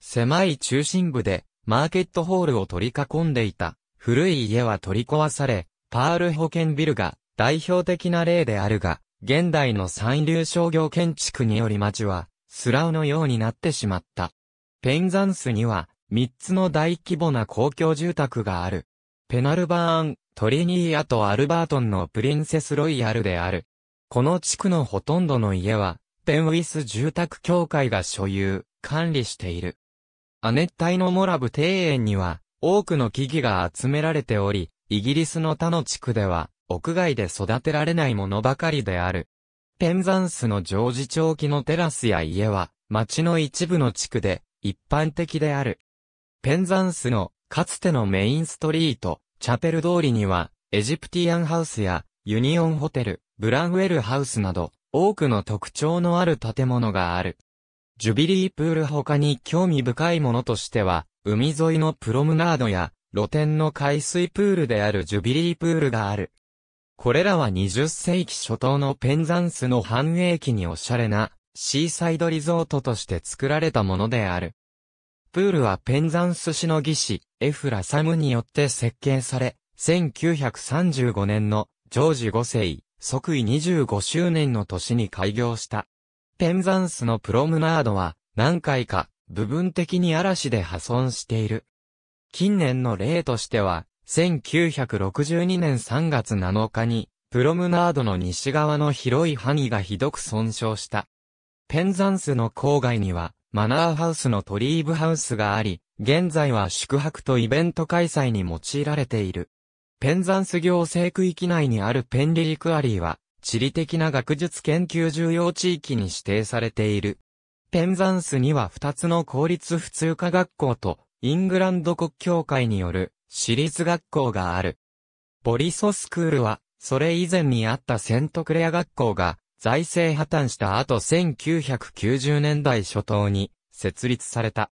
狭い中心部でマーケットホールを取り囲んでいた古い家は取り壊され、パール保険ビルが代表的な例であるが、現代の三流商業建築により街はスラウのようになってしまった。ペンザンスには3つの大規模な公共住宅がある。ペナルバーン、トリニーアとアルバートンのプリンセスロイヤルである。この地区のほとんどの家は、ペンウィス住宅協会が所有、管理している。亜熱帯のモラブ庭園には、多くの木々が集められており、イギリスの他の地区では、屋外で育てられないものばかりである。ペンザンスのジョージ長期のテラスや家は、町の一部の地区で、一般的である。ペンザンスのかつてのメインストリート、チャペル通りには、エジプティアンハウスや、ユニオンホテル、ブランウェルハウスなど、多くの特徴のある建物がある。ジュビリープール他に興味深いものとしては、海沿いのプロムナードや、露天の海水プールであるジュビリープールがある。これらは20世紀初頭のペンザンスの繁栄期におしゃれなシーサイドリゾートとして作られたものである。プールはペンザンス市の技師、エフラサムによって設計され、1935年のジョージ5世、即位25周年の年に開業した。ペンザンスのプロムナードは何回か部分的に嵐で破損している。近年の例としては、1962年3月7日に、プロムナードの西側の広い範囲がひどく損傷した。ペンザンスの郊外には、マナーハウスのトリーブハウスがあり、現在は宿泊とイベント開催に用いられている。ペンザンス行政区域内にあるペンリリクアリーは、地理的な学術研究重要地域に指定されている。ペンザンスには2つの公立普通科学校と、イングランド国教会による、私立学校がある。ボリソスクールは、それ以前にあったセントクレア学校が、財政破綻した後1990年代初頭に、設立された。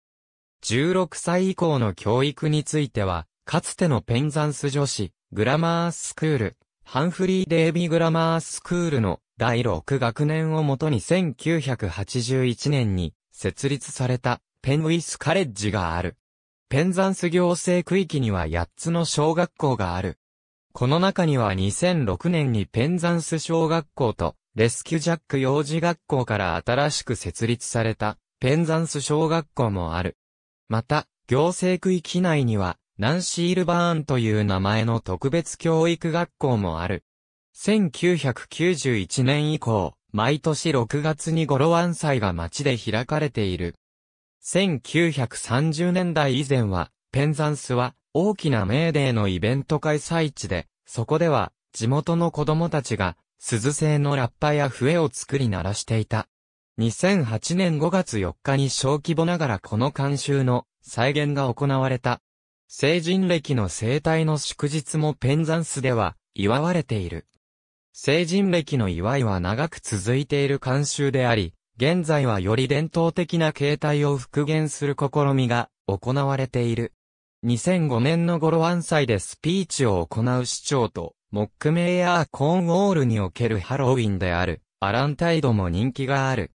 16歳以降の教育については、かつてのペンザンス女子、グラマースクール、ハンフリー・デイビー・グラマースクールの第6学年をもとに1981年に設立されたペンウィス・カレッジがある。ペンザンス行政区域には8つの小学校がある。この中には2006年にペンザンス小学校とレスキュジャック幼児学校から新しく設立されたペンザンス小学校もある。また、行政区域内には、ナンシールバーンという名前の特別教育学校もある。1991年以降、毎年6月にゴロワン祭が町で開かれている。1930年代以前は、ペンザンスは大きなメーデーのイベント開催地で、そこでは地元の子供たちが鈴製のラッパや笛を作り鳴らしていた。2008年5月4日に小規模ながらこの監修の再現が行われた。成人歴の生態の祝日もペンザンスでは祝われている。成人歴の祝いは長く続いている監修であり、現在はより伝統的な形態を復元する試みが行われている。2005年のロワン祭でスピーチを行う市長と、モックメイヤー・コーンウォールにおけるハロウィンである、アランタイドも人気がある。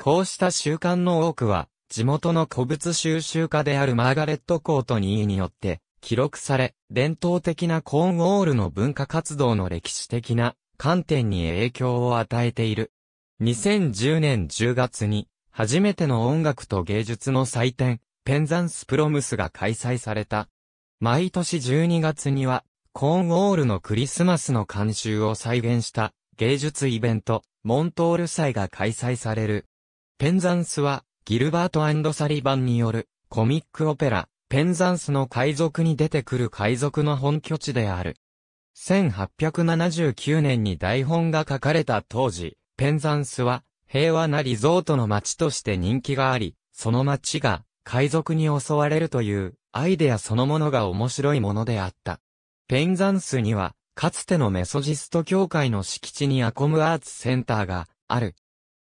こうした習慣の多くは、地元の古物収集家であるマーガレット・コートニーによって、記録され、伝統的なコーンウォールの文化活動の歴史的な観点に影響を与えている。2010年10月に、初めての音楽と芸術の祭典、ペンザンスプロムスが開催された。毎年12月には、コーンウォールのクリスマスの監修を再現した芸術イベント、モントール祭が開催される。ペンザンスは、ギルバートサリバンによる、コミックオペラ、ペンザンスの海賊に出てくる海賊の本拠地である。1879年に台本が書かれた当時、ペンザンスは平和なリゾートの街として人気があり、その街が海賊に襲われるというアイデアそのものが面白いものであった。ペンザンスには、かつてのメソジスト教会の敷地にアコムアーツセンターがある。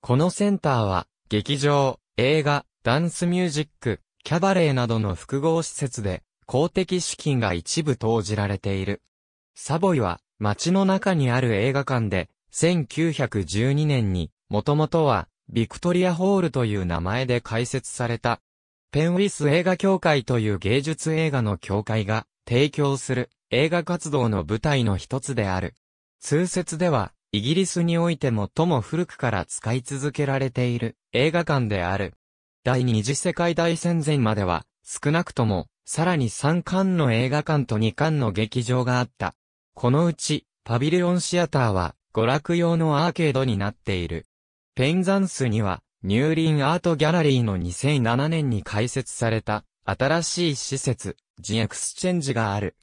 このセンターは劇場、映画、ダンスミュージック、キャバレーなどの複合施設で、公的資金が一部投じられている。サボイは、街の中にある映画館で、1912年に、もともとは、ビクトリアホールという名前で開設された。ペンウィス映画協会という芸術映画の協会が提供する映画活動の舞台の一つである。通説では、イギリスにおいて最も古くから使い続けられている映画館である。第二次世界大戦前までは、少なくとも、さらに3巻の映画館と2巻の劇場があった。このうち、パビリオンシアターは、娯楽用のアーケードになっている。ペンザンスには、ニューリンアートギャラリーの2007年に開設された、新しい施設、ジエクスチェンジがある。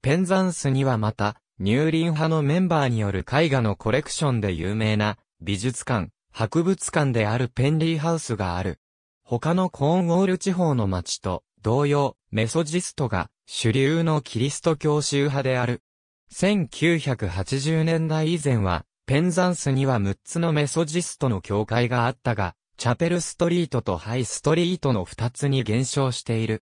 ペンザンスにはまた、ニューリン派のメンバーによる絵画のコレクションで有名な、美術館、博物館であるペンリーハウスがある。他のコーンウォール地方の町と同様、メソジストが主流のキリスト教宗派である。1980年代以前は、ペンザンスには6つのメソジストの教会があったが、チャペルストリートとハイストリートの2つに減少している。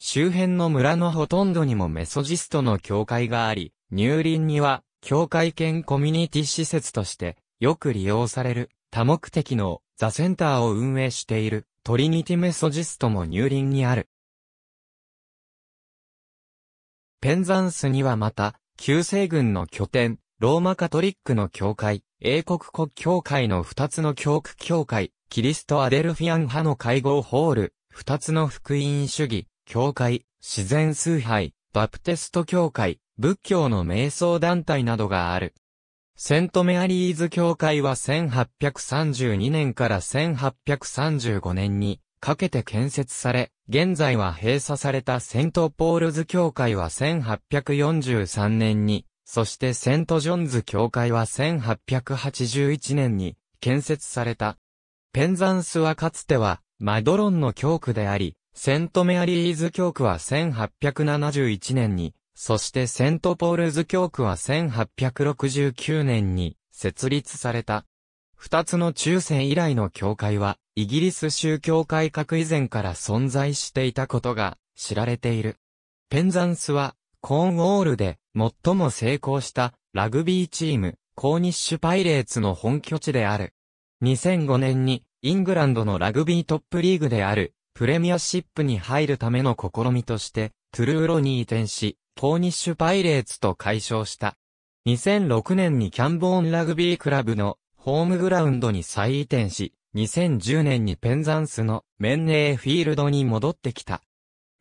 周辺の村のほとんどにもメソジストの教会があり、入林には、教会兼コミュニティ施設として、よく利用される。多目的のザセンターを運営しているトリニティメソジストも入林にある。ペンザンスにはまた、旧西軍の拠点、ローマカトリックの教会、英国国教会の二つの教区教会、キリストアデルフィアン派の会合ホール、二つの福音主義、教会、自然崇拝、バプテスト教会、仏教の瞑想団体などがある。セントメアリーズ教会は1832年から1835年にかけて建設され、現在は閉鎖されたセントポールズ教会は1843年に、そしてセントジョンズ教会は1881年に建設された。ペンザンスはかつてはマドロンの教区であり、セントメアリーズ教区は1871年にそしてセントポールズ教区は1869年に設立された。二つの中世以来の教会は、イギリス宗教改革以前から存在していたことが知られている。ペンザンスは、コーンウォールで最も成功したラグビーチーム、コーニッシュパイレーツの本拠地である。2005年に、イングランドのラグビートップリーグである、プレミアシップに入るための試みとして、トゥルーロに移転し、ポーニッシュパイレーツと解消した。2006年にキャンボーンラグビークラブのホームグラウンドに再移転し、2010年にペンザンスのメンネーフィールドに戻ってきた。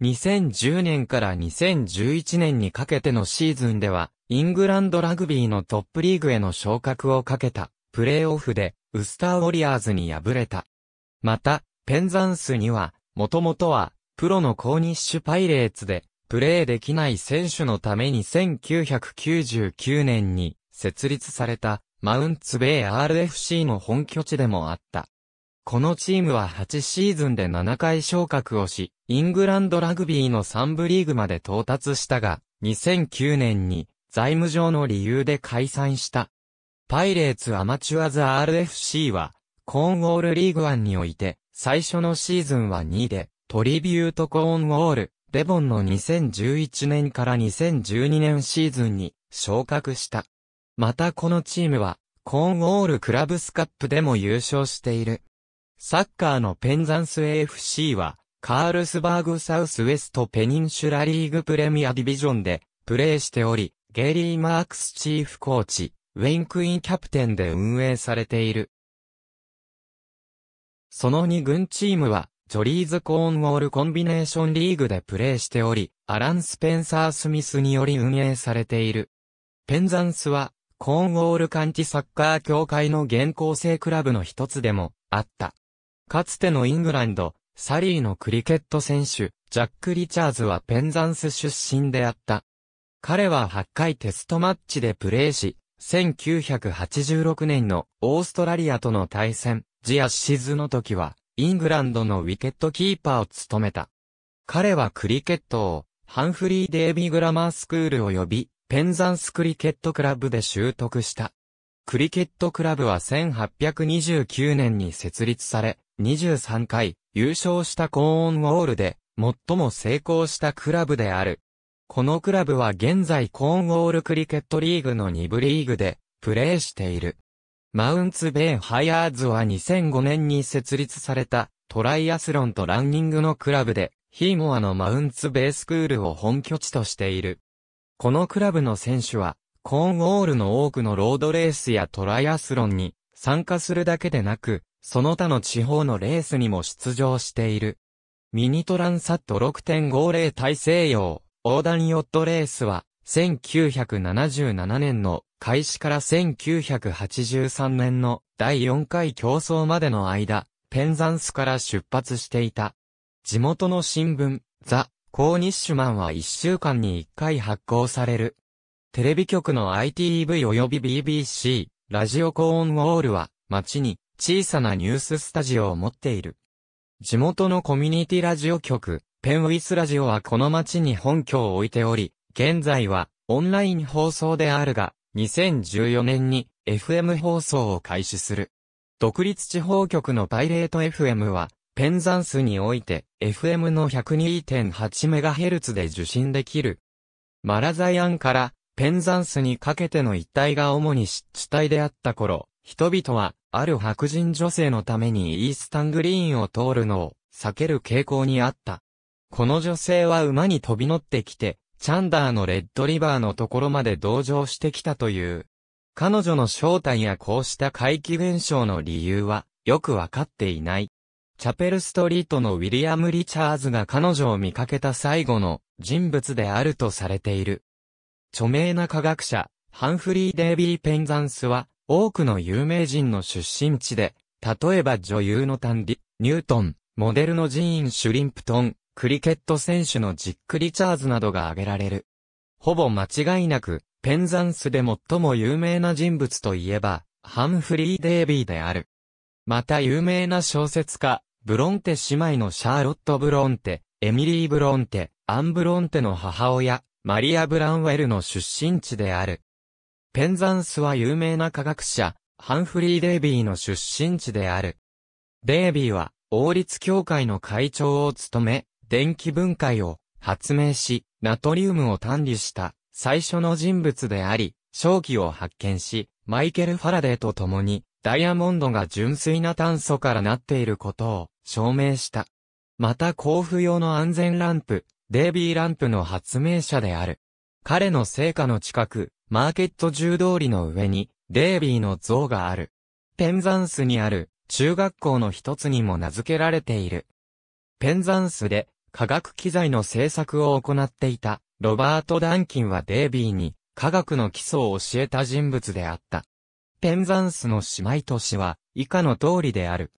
2010年から2011年にかけてのシーズンでは、イングランドラグビーのトップリーグへの昇格をかけた、プレーオフで、ウスターウォリアーズに敗れた。また、ペンザンスには、もともとは、プロのコーニッシュパイレーツで、プレーできない選手のために1999年に設立されたマウンツベイ RFC の本拠地でもあった。このチームは8シーズンで7回昇格をし、イングランドラグビーの3部リーグまで到達したが、2009年に財務上の理由で解散した。パイレーツアマチュアズ RFC は、コーンウォールリーグワンにおいて、最初のシーズンは2位で、トリビュートコーンウォール、デボンの2011年から2012年シーズンに昇格した。またこのチームは、コーンウォールクラブスカップでも優勝している。サッカーのペンザンス AFC は、カールスバーグサウスウェストペニンシュラリーグプレミアディビジョンでプレーしており、ゲリー・マークスチーフコーチ、ウェイン・クイーンキャプテンで運営されている。その2軍チームは、ジョリーズ・コーンウォール・コンビネーションリーグでプレーしており、アラン・スペンサー・スミスにより運営されている。ペンザンスは、コーンウォールカンティサッカー協会の現行制クラブの一つでも、あった。かつてのイングランド、サリーのクリケット選手、ジャック・リチャーズはペンザンス出身であった。彼は8回テストマッチでプレーし、1986年のオーストラリアとの対戦、ジアシズの時は、イングランドのウィケットキーパーを務めた。彼はクリケットを、ハンフリー・デービー・グラマースクール及び、ペンザンスクリケットクラブで習得した。クリケットクラブは1829年に設立され、23回優勝したコーンウォールで最も成功したクラブである。このクラブは現在コーンウォールクリケットリーグの2部リーグでプレーしている。マウンツベイハイアーズは2005年に設立されたトライアスロンとランニングのクラブで、ヒーモアのマウンツベイスクールを本拠地としている。このクラブの選手は、コーンウォールの多くのロードレースやトライアスロンに参加するだけでなく、その他の地方のレースにも出場している。ミニトランサット6.50大西洋横断ヨットレースは、1977年の開始から1983年の第4回競争までの間、ペンザンスから出発していた。地元の新聞、ザ・コーニッシュマンは1週間に1回発行される。テレビ局の ITV 及び BBC、ラジオコーンウォールは、街に小さなニューススタジオを持っている。地元のコミュニティラジオ局、ペンウィスラジオはこの街に本拠を置いており、現在はオンライン放送であるが、2014年に FM 放送を開始する。独立地方局のパイレート FM は、ペンザンスにおいて FM の 102.8MHz で受信できる。マラザイアンからペンザンスにかけての一帯が主に湿地帯であった頃、人々はある白人女性のためにイースタングリーンを通るのを避ける傾向にあった。この女性は馬に飛び乗ってきて、チャンダーのレッドリバーのところまで同情してきたという。彼女の正体やこうした怪奇現象の理由は、よくわかっていない。チャペルストリートのウィリアム・リチャーズが彼女を見かけた最後の人物であるとされている。著名な科学者、ハンフリー・デイビー・ペンザンスは、多くの有名人の出身地で、例えば女優のタンディ、ニュートン、モデルのジーン・シュリンプトン、クリケット選手のジック・リチャーズなどが挙げられる。ほぼ間違いなく、ペンザンスで最も有名な人物といえば、ハンフリー・デイビーである。また有名な小説家、ブロンテ姉妹のシャーロット・ブロンテ、エミリー・ブロンテ、アン・ブロンテの母親、マリア・ブランウェルの出身地である。ペンザンスは有名な科学者、ハンフリー・デイビーの出身地である。デイビーは、王立協会の会長を務め、電気分解を発明し、ナトリウムを単理した最初の人物であり、正気を発見し、マイケル・ファラデーと共に、ダイヤモンドが純粋な炭素からなっていることを証明した。また交付用の安全ランプ、デイビーランプの発明者である。彼の成果の近く、マーケット中通りの上に、デイビーの像がある。ペンザンスにある中学校の一つにも名付けられている。ペンザンスで科学機材の製作を行っていた、ロバート・ダンキンはデイビーに科学の基礎を教えた人物であった。ペンザンスの姉妹都市は以下の通りである。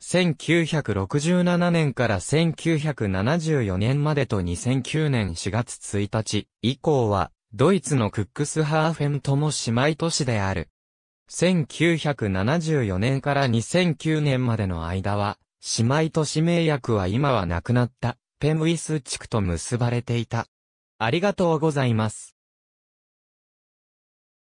1967年から1974年までと2009年4月1日以降はドイツのクックスハーフェンとも姉妹都市である。1974年から2009年までの間は姉妹都市名役は今はなくなった。ペンウィス地区と結ばれていた。ありがとうございます。